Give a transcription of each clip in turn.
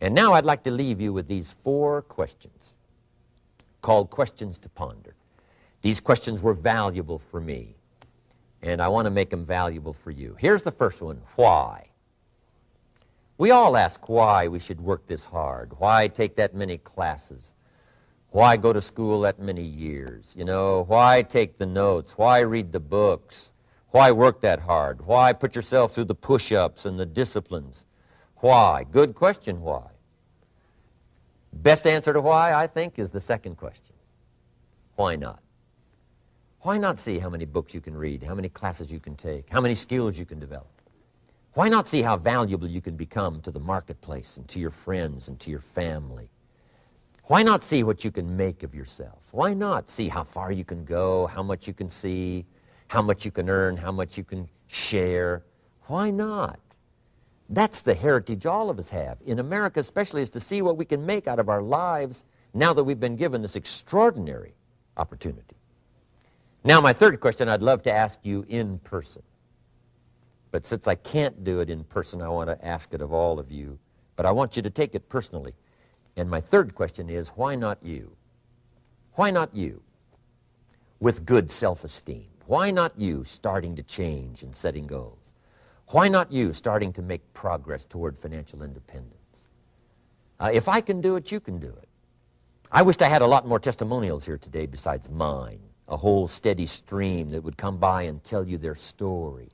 And now I'd like to leave you with these four questions called questions to ponder. These questions were valuable for me, and I want to make them valuable for you. Here's the first one why? We all ask why we should work this hard, why take that many classes, why go to school that many years, you know, why take the notes, why read the books, why work that hard, why put yourself through the push ups and the disciplines. Why? Good question, why? Best answer to why, I think, is the second question. Why not? Why not see how many books you can read, how many classes you can take, how many skills you can develop? Why not see how valuable you can become to the marketplace and to your friends and to your family? Why not see what you can make of yourself? Why not see how far you can go, how much you can see, how much you can earn, how much you can share? Why not? That's the heritage all of us have, in America especially, is to see what we can make out of our lives now that we've been given this extraordinary opportunity. Now, my third question I'd love to ask you in person. But since I can't do it in person, I want to ask it of all of you. But I want you to take it personally. And my third question is why not you? Why not you with good self esteem? Why not you starting to change and setting goals? Why not you starting to make progress toward financial independence? Uh, if I can do it, you can do it. I wished I had a lot more testimonials here today besides mine, a whole steady stream that would come by and tell you their story.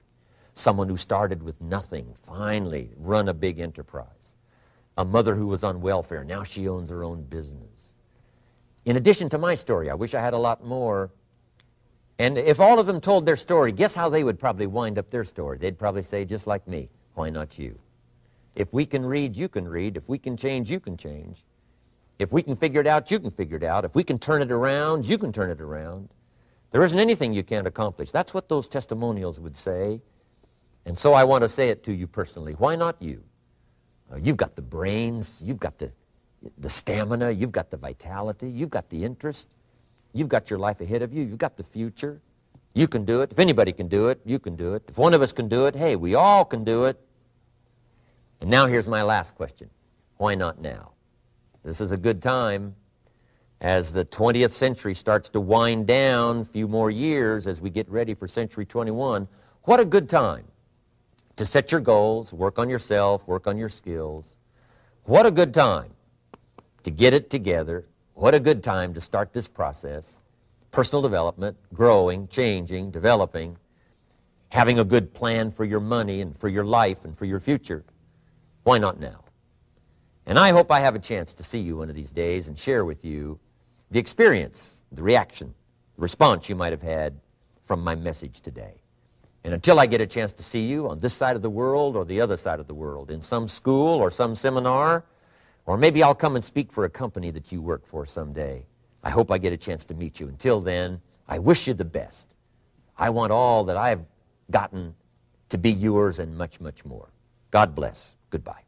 Someone who started with nothing, finally run a big enterprise. A mother who was on welfare, now she owns her own business. In addition to my story, I wish I had a lot more and if all of them told their story, guess how they would probably wind up their story? They'd probably say, just like me, why not you? If we can read, you can read. If we can change, you can change. If we can figure it out, you can figure it out. If we can turn it around, you can turn it around. There isn't anything you can't accomplish. That's what those testimonials would say. And so I want to say it to you personally. Why not you? Uh, you've got the brains, you've got the, the stamina, you've got the vitality, you've got the interest. You've got your life ahead of you. You've got the future. You can do it. If anybody can do it, you can do it. If one of us can do it, hey, we all can do it. And now here's my last question Why not now? This is a good time. As the 20th century starts to wind down a few more years as we get ready for century 21, what a good time to set your goals, work on yourself, work on your skills. What a good time to get it together what a good time to start this process. Personal development, growing, changing, developing, having a good plan for your money and for your life and for your future. Why not now? And I hope I have a chance to see you one of these days and share with you the experience, the reaction, the response you might have had from my message today. And until I get a chance to see you on this side of the world or the other side of the world, in some school or some seminar, or maybe I'll come and speak for a company that you work for someday. I hope I get a chance to meet you. Until then, I wish you the best. I want all that I've gotten to be yours and much, much more. God bless. Goodbye.